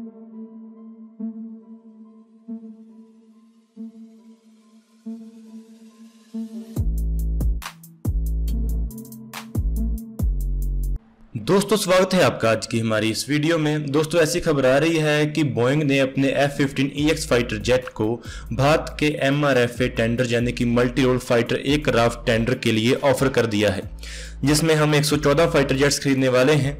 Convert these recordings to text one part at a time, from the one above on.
Thank you. दोस्तों स्वागत है आपका आज की हमारी इस वीडियो में दोस्तों ऐसी खबर आ रही है कि बोइंग ने अपने F fifteen E fighter jet को भारत के M R F A tender यानी कि multi role fighter aircraft tender के लिए ऑफर कर दिया है जिसमें हम 114 फाइटर जेट्स खरीदने वाले हैं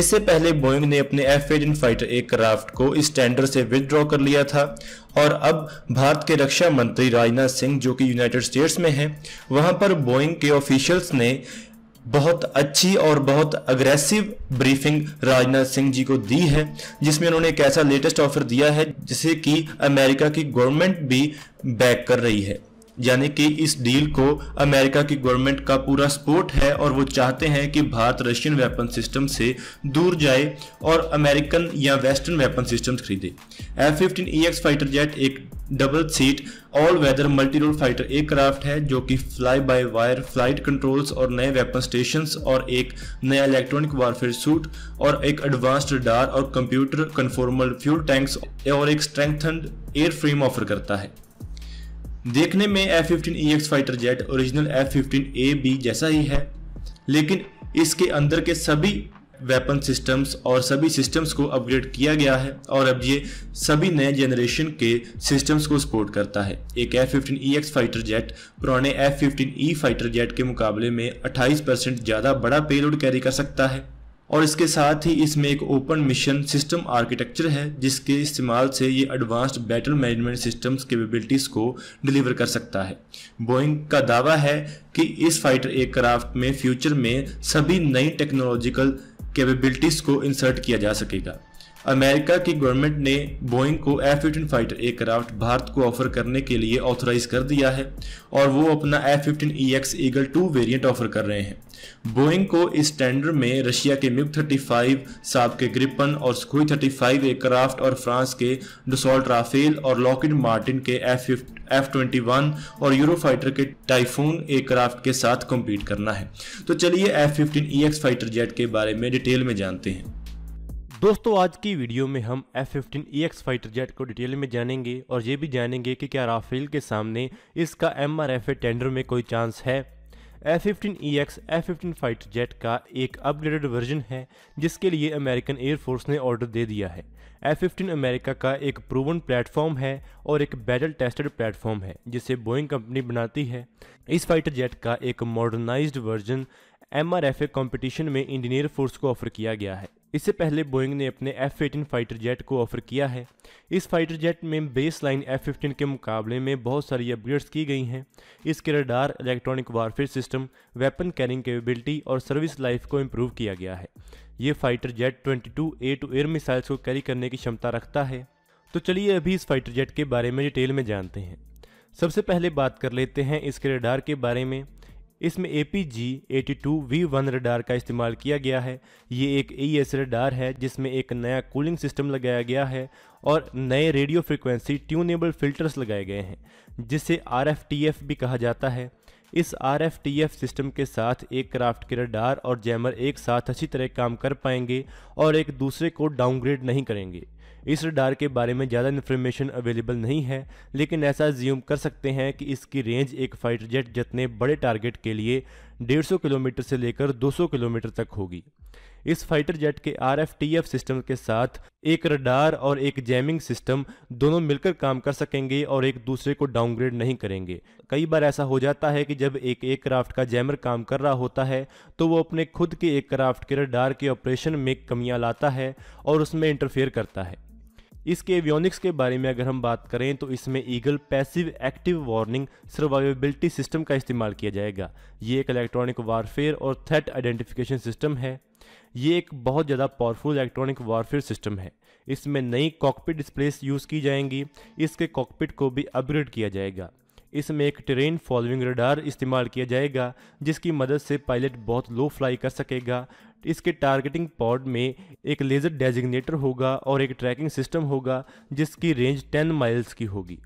इससे पहले बोइंग ने अपने F eighteen fighter aircraft को इस टेंडर से विदड्रॉ कर लिया था और अब भारत के रक्षा मंत्री राजनाथ सिंह जो कि यूनाइटेड स्टेट्स में हैं वहां पर बोइंग के ऑफिशियल्स ने बहुत अच्छी और बहुत अग्रेसिव ब्रीफिंग राजनाथ सिंह जी को दी है जिसमें उन्होंने एक ऐसा लेटेस्ट ऑफर दिया है जिसे कि अमेरिका की गवर्नमेंट भी बैक कर रही है यानी कि इस डील को अमेरिका की गवर्नमेंट का पूरा सपोर्ट है और वो चाहते हैं कि भारत रशियन वेपन सिस्टम से दूर जाए और अमेरिकन या वेस्टर्न वेपन सिस्टम खरीदे F fifteen E X fighter jet एक double seat all weather multi role fighter aircraft है जो कि fly by wire flight controls और नए वेपन स्टेशन और एक नया इलेक्ट्रॉनिक वारफेयर सूट और एक एडवांस्ड डार और कंप्यूटर कन्फॉर्मल फ्यूल टैंक्स और एक स्ट्रेंथन्ड एयर फ्रेम ऑफर करता है देखने में F fifteen E X fighter jet original F fifteen A B जैसा ही है लेकिन इसके अंदर के सभी वेपन सिस्टम्स और सभी सिस्टम्स को अपग्रेड किया गया है और अब ये सभी नए जनरेशन के सिस्टम्स को सपोर्ट करता है एक F fifteen E X fighter jet पुराने F fifteen E fighter jet के मुकाबले में 28 परसेंट ज़्यादा बड़ा पेलोड कैरी कर सकता है और इसके साथ ही इसमें एक ओपन मिशन सिस्टम आर्किटेक्चर है जिसके इस्तेमाल से ये advanced battle management systems capabilities को डिलीवर कर सकता है बोइंग का दावा है कि इस फाइटर एयरक्राफ्ट में फ्यूचर में सभी नई टेक्नोलॉजिकल कैपेबिलिटीज़ को इंसर्ट किया जा सकेगा अमेरिका की गवर्नमेंट ने बोइंग को F fifteen fighter aircraft Bharat को ऑफर करने के लिए ऑथोराइज कर दिया है और वो अपना F fifteen E X eagle two variant offer कर रहे हैं बोइंग को इस टेंडर में रशिया के मिग फाइव साब के ग्रिपन और स्कूई फाइव एयरक्राफ्ट और फ्रांस के डोसॉल्ट राफेल और लॉकिड मार्टिन के एफ एफ ट्वेंटी वन और यूरोफाइटर के टाइफून एयरक्राफ्ट के साथ कम्पीट करना है तो चलिए F fifteen E X fighter jet के बारे में डिटेल में जानते हैं दोस्तों आज की वीडियो में हम F fifteen E X fighter jet को डिटेल में जानेंगे और ये भी जानेंगे कि क्या राफेल के सामने इसका M R F A tender में कोई चांस है F fifteen E X F fifteen fighter jet का एक अपग्रेडेड वर्जन है जिसके लिए अमेरिकन एयरफोर्स ने ऑर्डर दे दिया है एफ फिफ्टीन अमेरिका का एक प्रूवन प्लेटफॉर्म है और एक बैटल टेस्टेड प्लेटफॉर्म है जिसे बोइंग कंपनी बनाती है इस फाइटर जेट का एक modernise version M R F A competition में इंडियन एयरफोर्स को ऑफर किया गया है इससे पहले बोइंग ने अपने एफ एटीन फाइटर जेट को ऑफर किया है इस फाइटर जेट में बेस लाइन एफ फिफ्टीन के मुकाबले में बहुत सारी अपग्रेड्स की गई हैं इसके radar electronic warfare system weapon carrying capability और सर्विस लाइफ को इम्प्रूव किया गया है ये fighter jet twenty two air to air missiles को कैरी करने की क्षमता रखता है तो चलिए अभी इस फाइटर जेट के बारे में डिटेल में जानते हैं सबसे पहले बात कर लेते हैं इसके रडार के बारे में इसमें A P G eighty two V one radar का इस्तेमाल किया गया है ये एक ई एस रडार है जिसमें एक नया कूलिंग सिस्टम लगाया गया है और नए रेडियो फ्रिक्वेंसी ट्यूनेबल फिल्टर्स लगाए गए हैं जिसे आर एफ टी एफ भी कहा जाता है इस R F T F system के साथ एक क्राफ्ट के रडार और जैमर एक साथ अच्छी तरह काम कर पाएंगे और एक दूसरे को डाउनग्रेड नहीं करेंगे इस रडार के बारे में ज़्यादा इन्फॉर्मेशन अवेलेबल नहीं है लेकिन ऐसा ज्यूम कर सकते हैं कि इसकी रेंज एक फाइटर जेट जितने बड़े टारगेट के लिए 150 किलोमीटर से लेकर 200 किलोमीटर तक होगी इस फाइटर जेट के आर सिस्टम के साथ एक रडार और एक जैमिंग सिस्टम दोनों मिलकर काम कर सकेंगे और एक दूसरे को डाउनग्रेड नहीं करेंगे कई बार ऐसा हो जाता है कि जब एक एयरक्राफ्ट का जैमर काम कर रहा होता है तो वो अपने खुद के एयरक्राफ्ट के रडार के ऑपरेशन में कमियां लाता है और उसमें इंटरफेयर करता है इसके एवियोनिक्स के बारे में अगर हम बात करें तो इसमें Eagle passive active warning survivability system का इस्तेमाल किया जाएगा ये एक इलेक्ट्रॉनिक वारफेयर और थ्रेट आइडेंटिफिकेशन सिस्टम है ये एक बहुत ज़्यादा पावरफुल इलेक्ट्रॉनिक वारफेयर सिस्टम है इसमें नई कॉकपिट डिस्प्लेस यूज़ की जाएंगी इसके कॉकपिट को भी अपग्रेड किया जाएगा इसमें एक ट्रेन फॉलोइंग रडार इस्तेमाल किया जाएगा जिसकी मदद से पायलट बहुत लो फ्लाई कर सकेगा इसके टारगेटिंग पॉड में एक लेज़र डेजिग्नेटर होगा और एक ट्रैकिंग सिस्टम होगा जिसकी रेंज 10 माइल्स की होगी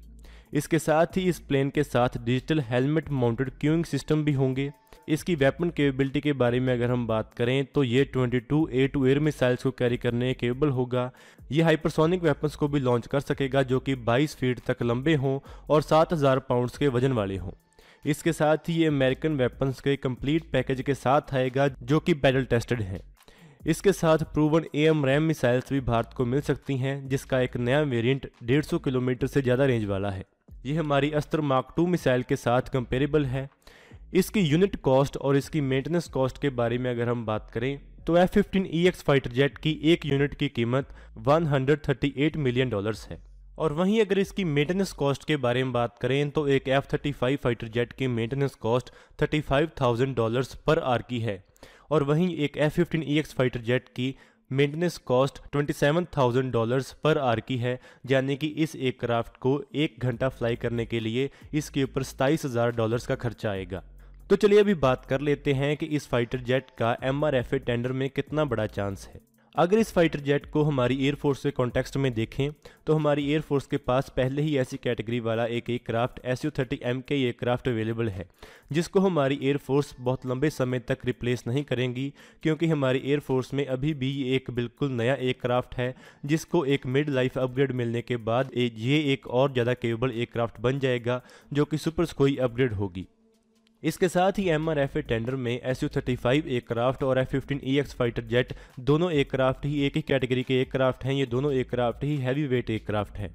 इसके साथ ही इस प्लेन के साथ digital helmet mounted cueing system भी होंगे इसकी वेपन केपेबिलिटी के बारे में अगर हम बात करें तो ये 22 ए टू एयर मिसाइल्स को कैरी करने केबल होगा ये हाइपरसोनिक वेपन्स को भी लॉन्च कर सकेगा जो कि 22 फीट तक लंबे हों और 7000 पाउंड्स के वजन वाले हों इसके साथ ही ये अमेरिकन वेपन्स के कंप्लीट पैकेज के साथ आएगा जो कि बैटल टेस्टेड हैं इसके साथ proven AMRAAM missiles भी भारत को मिल सकती हैं जिसका एक नया वेरियंट डेढ़ किलोमीटर से ज़्यादा रेंज वाला है ये हमारी अस्त्र मार्क टू मिसाइल के साथ कंपेरेबल है इसकी यूनिट कॉस्ट और इसकी मेंटेनेंस कॉस्ट के बारे में अगर हम बात करें तो F fifteen E X fighter jet की एक यूनिट की कीमत 138 मिलियन डॉलर्स है और वहीं अगर इसकी मेंटेनेंस कॉस्ट के बारे में बात करें तो एक F thirty five fighter jet की maintenance cost 35,000 dollars per hour की है और वहीं एक F fifteen E X fighter jet की maintenance cost 27,000 dollars per hour की है यानी कि इस एयरक्राफ्ट को एक घंटा फ्लाई करने के लिए इसके ऊपर सताईस डॉलर्स का खर्चा आएगा तो चलिए अभी बात कर लेते हैं कि इस फाइटर जेट का एम टेंडर में कितना बड़ा चांस है अगर इस फाइटर जेट को हमारी एयरफोर्स के कॉन्टेक्स्ट में देखें तो हमारी एयरफोर्स के पास पहले ही ऐसी कैटेगरी वाला एक aircraft S U thirty M K aircraft available है जिसको हमारी एयरफोर्स बहुत लंबे समय तक रिप्लेस नहीं करेंगी क्योंकि हमारी एयरफोर्स में अभी भी एक बिल्कुल नया एयरक्राफ्ट है जिसको एक मिड लाइफ अपग्रेड मिलने के बाद ये एक और ज़्यादा केबल एयरक्राफ्ट बन जाएगा जो कि सुपर स्कोई अपग्रेड होगी इसके साथ ही एम आर टेंडर में S U thirty five aircraft और F fifteen E X fighter jet दोनों एयरक्राफ्ट ही एक ही कैटेगरी के एयरक्राफ्ट हैं ये दोनों एयरक्राफ्ट ही हैवी वेट एयरक्राफ्ट हैं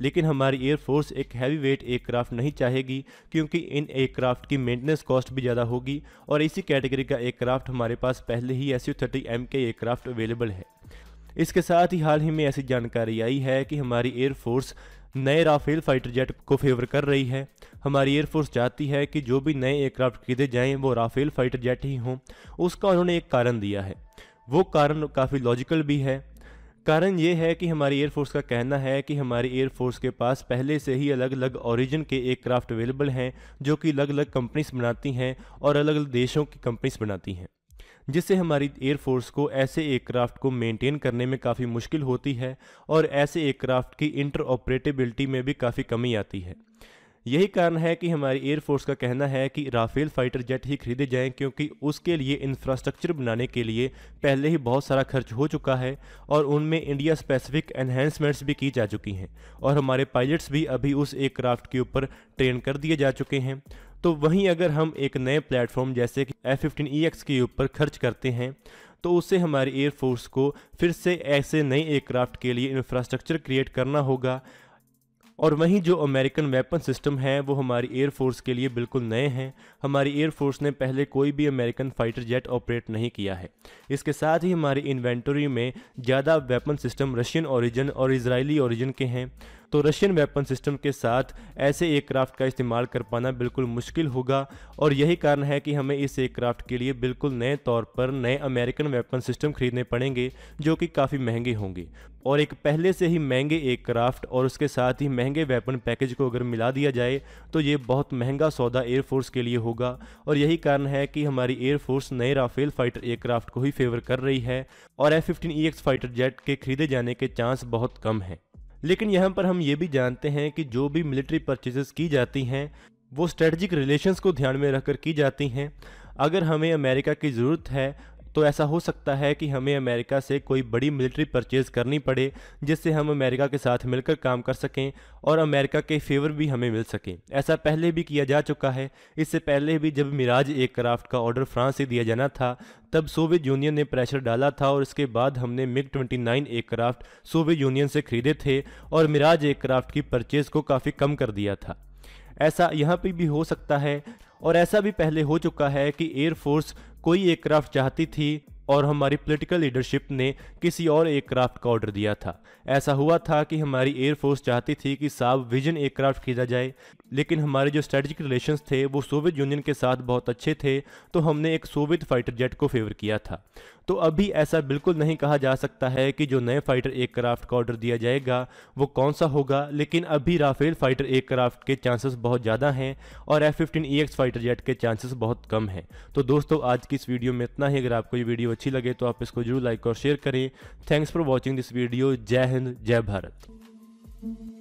लेकिन हमारी एयरफोर्स एक हैवी वेट एयरक्राफ्ट नहीं चाहेगी क्योंकि इन एयरक्राफ्ट की मेंटेनेंस कॉस्ट भी ज़्यादा होगी और इसी कैटेगरी का एयरक्राफ्ट हमारे पास पहले ही S U thirty M K aircraft available है इसके साथ ही हाल ही में ऐसी जानकारी आई है कि हमारी एयरफोर्स नए राफेल फाइटर जेट को फेवर कर रही है हमारी एयरफोर्स चाहती है कि जो भी नए एयरक्राफ्ट खरीदे जाएं वो राफेल फाइटर जेट ही हों उसका उन्होंने एक कारण दिया है वो कारण काफ़ी लॉजिकल भी है कारण ये है कि हमारी एयरफोर्स का कहना है कि हमारी एयरफोर्स के पास पहले से ही अलग अलग ओरिजिन के एयरक्राफ्ट अवेलेबल हैं जो कि अलग अलग कंपनीज बनाती हैं और अलग अलग देशों की कंपनीज बनाती हैं जिससे हमारी एयरफोर्स को ऐसे एयरक्राफ्ट को मेंटेन करने में काफ़ी मुश्किल होती है और ऐसे एयरक्राफ्ट की इंटर ऑपरेटेबिलिटी में भी काफ़ी कमी आती है यही कारण है कि हमारी एयरफोर्स का कहना है कि राफेल फाइटर जेट ही खरीदे जाएं क्योंकि उसके लिए इंफ्रास्ट्रक्चर बनाने के लिए पहले ही बहुत सारा खर्च हो चुका है और उनमें इंडिया स्पेसिफिक एनहेंसमेंट्स भी की जा चुकी हैं और हमारे पायलट्स भी अभी उस एयरक्राफ्ट के ऊपर ट्रेन कर दिए जा चुके हैं तो वहीं अगर हम एक नए प्लेटफॉर्म जैसे कि एफ फिफ्टीन ई एक्स के ऊपर खर्च करते हैं तो उससे हमारी एयरफोर्स को फिर से ऐसे नए एयरक्राफ्ट के लिए इंफ्रास्ट्रक्चर क्रिएट करना होगा और वहीं जो अमेरिकन वेपन सिस्टम है वो हमारी एयरफोर्स के लिए बिल्कुल नए हैं हमारी एयरफोर्स ने पहले कोई भी अमेरिकन फाइटर जेट ऑपरेट नहीं किया है इसके साथ ही हमारी इन्वेंटरी में ज़्यादा वेपन सिस्टम रशियन ओरिजिन और इसराइली ओरिजिन के हैं तो रशियन वेपन सिस्टम के साथ ऐसे एयरक्राफ्ट का इस्तेमाल कर पाना बिल्कुल मुश्किल होगा और यही कारण है कि हमें इस एयरक्राफ्ट के लिए बिल्कुल नए तौर पर नए अमेरिकन वेपन सिस्टम खरीदने पड़ेंगे जो कि काफ़ी महंगे होंगे और एक पहले से ही महंगे एयरक्राफ्ट और उसके साथ ही महंगे महंगे वेपन पैकेज को अगर मिला दिया जाए तो ये बहुत महंगा सौदा एयरफोर्स के लिए होगा और यही कारण है कि हमारी एयरफोर्स नए राफेल फाइटर एयरक्राफ्ट को ही फेवर कर रही है और एफ फिफ्टीन फाइटर जेट के खरीदे जाने के चांस बहुत कम हैं लेकिन यहाँ पर हम ये भी जानते हैं कि जो भी मिलिट्री परचेजेस की जाती हैं वो स्ट्रेटजिक रिलेशंस को ध्यान में रखकर की जाती हैं अगर हमें अमेरिका की ज़रूरत है तो ऐसा हो सकता है कि हमें अमेरिका से कोई बड़ी मिलिट्री परचेज करनी पड़े जिससे हम अमेरिका के साथ मिलकर काम कर सकें और अमेरिका के फेवर भी हमें मिल सकें ऐसा पहले भी किया जा चुका है इससे पहले भी जब मिराज एक क्राफ्ट का ऑर्डर फ्रांस से दिया जाना था तब सोवियत यूनियन ने प्रेशर डाला था और इसके बाद हमने MiG twenty nine aircraft Soviet Union से खरीदे थे और मिराज एयरक्राफ्ट की परचेज को काफ़ी कम कर दिया था ऐसा यहाँ पे भी हो सकता है और ऐसा भी पहले हो चुका है कि एयरफोर्स कोई एक रफ चाहती थी और हमारी पॉलिटिकल लीडरशिप ने किसी और एयरक्राफ्ट का ऑर्डर दिया था ऐसा हुआ था कि हमारी एयरफोर्स चाहती थी कि साब विजन एयरक्राफ्ट खरीदा जाए लेकिन हमारे जो स्ट्रेटजिक रिलेशंस थे वो सोवियत यूनियन के साथ बहुत अच्छे थे तो हमने एक सोवियत फाइटर जेट को फेवर किया था तो अभी ऐसा बिल्कुल नहीं कहा जा सकता है कि जो नए फाइटर एयरक्राफ्ट का ऑर्डर दिया जाएगा वो कौन सा होगा लेकिन अभी राफेल फाइटर एयरक्राफ्ट के चांसेस बहुत ज़्यादा हैं और F fifteen E fighter jet के चांसेस बहुत कम हैं तो दोस्तों आज की इस वीडियो में इतना ही अगर आपको ये वीडियो अच्छी लगे तो आप इसको जरूर लाइक और शेयर करें thanks for watching this video जय हिंद जय भारत